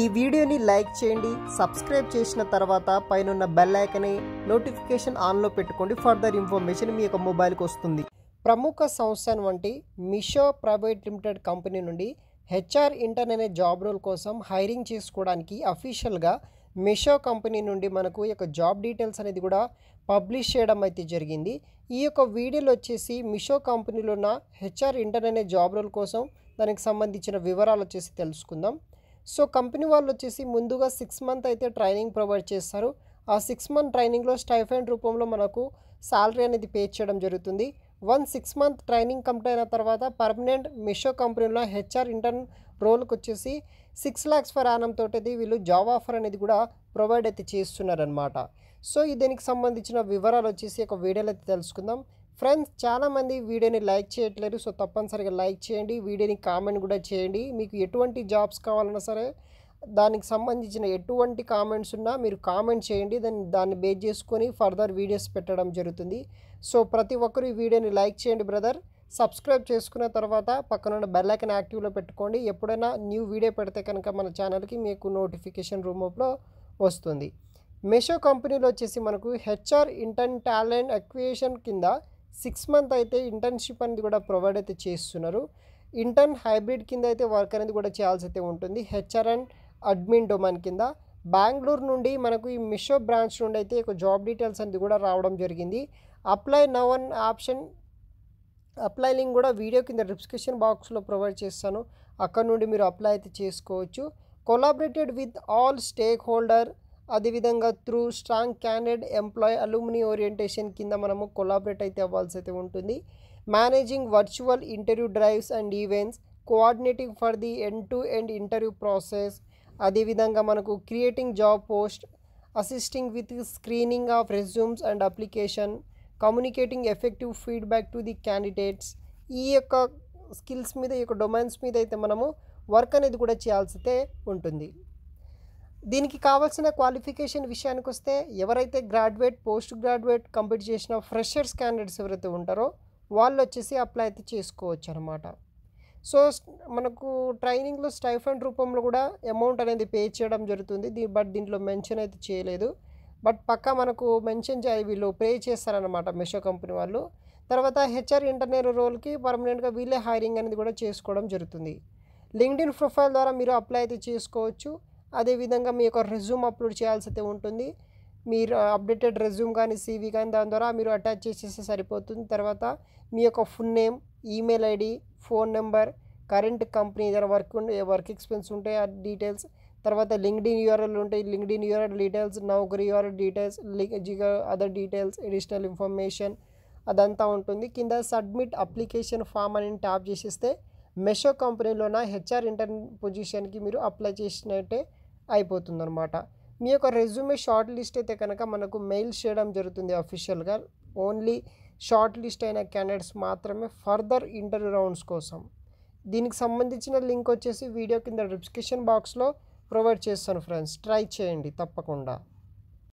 ఈ వీడియోని లైక్ చేయండి సబ్స్క్రైబ్ చేసిన తర్వాత పైన బెల్ ఐకన్ నోటిఫికేషన్ ఆన్లో పెట్టుకోండి ఫర్దర్ ఇన్ఫర్మేషన్ మీ యొక్క మొబైల్కి వస్తుంది ప్రముఖ సంస్థ వంటి మిషో ప్రైవేట్ లిమిటెడ్ కంపెనీ నుండి హెచ్ఆర్ ఇంటర్న్ అనే జాబ్ రోల్ కోసం హైరింగ్ చేసుకోవడానికి అఫీషియల్గా మిషో కంపెనీ నుండి మనకు యొక్క జాబ్ డీటెయిల్స్ అనేది కూడా పబ్లిష్ చేయడం అయితే జరిగింది ఈ యొక్క వీడియోలో వచ్చేసి మిషో కంపెనీలో ఉన్న హెచ్ఆర్ ఇంటర్న్ అనే జాబ్ రోల్ కోసం దానికి సంబంధించిన వివరాలు వచ్చేసి తెలుసుకుందాం సో కంపెనీ వాళ్ళు వచ్చేసి ముందుగా సిక్స్ మంత్ అయితే ట్రైనింగ్ ప్రొవైడ్ చేస్తారు ఆ సిక్స్ మంత్ ట్రైనింగ్లో స్టైఫెండ్ రూపంలో మనకు శాలరీ అనేది పే చేయడం జరుగుతుంది one six month training complete అయిన తర్వాత పర్మనెంట్ మిషో కంపెనీలో హెచ్ఆర్ ఇంటర్న్ రోల్కి వచ్చేసి సిక్స్ ల్యాక్స్ ఫర్ ఆనం తోటి వీళ్ళు జాబ్ ఆఫర్ అనేది కూడా ప్రొవైడ్ అయితే చేస్తున్నారనమాట సో ఈ దీనికి సంబంధించిన వివరాలు వచ్చేసి ఒక వీడియోలో అయితే తెలుసుకుందాం ఫ్రెండ్స్ చాలామంది వీడియోని లైక్ చేయట్లేదు సో తప్పనిసరిగా లైక్ చేయండి వీడియోని కామెంట్ కూడా చేయండి మీకు ఎటువంటి జాబ్స్ కావాలన్నా సరే దానికి సంబంధించిన ఎటువంటి కామెంట్స్ ఉన్నా మీరు కామెంట్ చేయండి దాన్ని దాన్ని బేస్ చేసుకొని ఫర్దర్ వీడియోస్ పెట్టడం జరుగుతుంది సో ప్రతి ఒక్కరు ఈ వీడియోని లైక్ చేయండి బ్రదర్ సబ్స్క్రైబ్ చేసుకున్న తర్వాత పక్కనున్న బెల్ ఐకన్ యాక్టివ్లో పెట్టుకోండి ఎప్పుడైనా న్యూ వీడియో పెడితే కనుక మన ఛానల్కి మీకు నోటిఫికేషన్ రూమ్లో వస్తుంది మెషో కంపెనీలో వచ్చేసి మనకు హెచ్ఆర్ ఇంటర్న్ టాలెంట్ అక్వియేషన్ కింద సిక్స్ మంత్ అయితే ఇంటర్న్షిప్ అనేది కూడా ప్రొవైడ్ అయితే చేస్తున్నారు ఇంటర్న్ హైబ్రిడ్ కింద అయితే వర్క్ అనేది కూడా చేయాల్సి అయితే ఉంటుంది హెచ్ఆర్ అండ్ అడ్మిన్ డొమైన్ కింద బెంగళూరు నుండి మనకు ఈ మిషో బ్రాంచ్ నుండి అయితే ఒక జాబ్ డీటెయిల్స్ అనేది కూడా రావడం జరిగింది apply now on option apply link కూడా వీడియో కింద డిస్క్రిప్షన్ బాక్స్లో ప్రొవైడ్ చేస్తాను అక్కడ నుండి మీరు అప్లై అయితే చేసుకోవచ్చు collaborated with all stakeholder అదేవిధంగా through strong candidate employ alumni orientation కింద మనము కొలాబరేట్ అయితే అవ్వాల్సి అయితే ఉంటుంది managing virtual interview drives and events coordinating for the end to end interview process అదేవిధంగా మనకు creating job post assisting with screening of resumes and application communicating effective feedback to the candidates ఈ యొక్క skills మీద ఈ యొక్క domains మీద అయితే మనము వర్క్ అనేది కూడా చేయాల్సి ఉంటుంది దీనికి కావాల్సిన క్వాలిఫికేషన్ విషయానికి వస్తే ఎవరైతే గ్రాడ్యుయేట్ పోస్ట్ గ్రాడ్యుయేట్ కంప్లీట్ చేసిన ఫ్రెషర్స్ క్యాండిడేట్స్ ఎవరైతే ఉంటారో వాళ్ళు వచ్చేసి అప్లై అయితే చేసుకోవచ్చు అనమాట సో మనకు ట్రైనింగ్లో స్టైఫండ్ రూపంలో కూడా అమౌంట్ అనేది పే చేయడం జరుగుతుంది దీ బట్ దీంట్లో మెన్షన్ అయితే చేయలేదు బట్ పక్కా మనకు మెన్షన్ చేయాలి వీళ్ళు పే చేస్తారనమాట మెషో కంపెనీ వాళ్ళు తర్వాత హెచ్ఆర్ ఇంటర్నీర్ రోల్కి పర్మనెంట్గా వీళ్ళే హైరింగ్ అనేది కూడా చేసుకోవడం జరుగుతుంది లింక్డ్ ఇన్ ప్రొఫైల్ ద్వారా మీరు అప్లై అయితే చేసుకోవచ్చు అదేవిధంగా మీ యొక్క రెజ్యూమ్ అప్లోడ్ చేయాల్సి అయితే ఉంటుంది మీరు అప్డేటెడ్ రెజ్యూమ్ కానీ సీవీ కానీ దాని ద్వారా మీరు అటాచ్ చేసేస్తే సరిపోతుంది తర్వాత మీ యొక్క full name email ID phone number current company ఏదైనా వర్క్ వర్క్ ఎక్స్పెన్స్ ఉంటే ఆ డీటెయిల్స్ తర్వాత ఇన్ యూఆర్ఎల్ ఉంటాయి in URL details Naukri URL details link other details additional information అదంతా ఉంటుంది కింద సబ్మిట్ అప్లికేషన్ ఫామ్ అని ట్యాప్ చేసేస్తే మెషో కంపెనీలోన హెచ్ఆర్ ఇంటర్న్ పొజిషన్కి మీరు అప్లై చేసినట్టే అయిపోతుందనమాట మీ యొక్క రెజ్యూమే షార్ట్ లిస్ట్ అయితే కనుక మనకు మెయిల్ చేయడం జరుగుతుంది అఫీషియల్గా ఓన్లీ షార్ట్ లిస్ట్ అయిన క్యాండిడేట్స్ మాత్రమే ఫర్దర్ ఇంటర్వ్యూ రౌండ్స్ కోసం దీనికి సంబంధించిన లింక్ వచ్చేసి వీడియో కింద డిస్క్రిప్షన్ బాక్స్లో ప్రొవైడ్ చేస్తాను ఫ్రెండ్స్ ట్రై చేయండి తప్పకుండా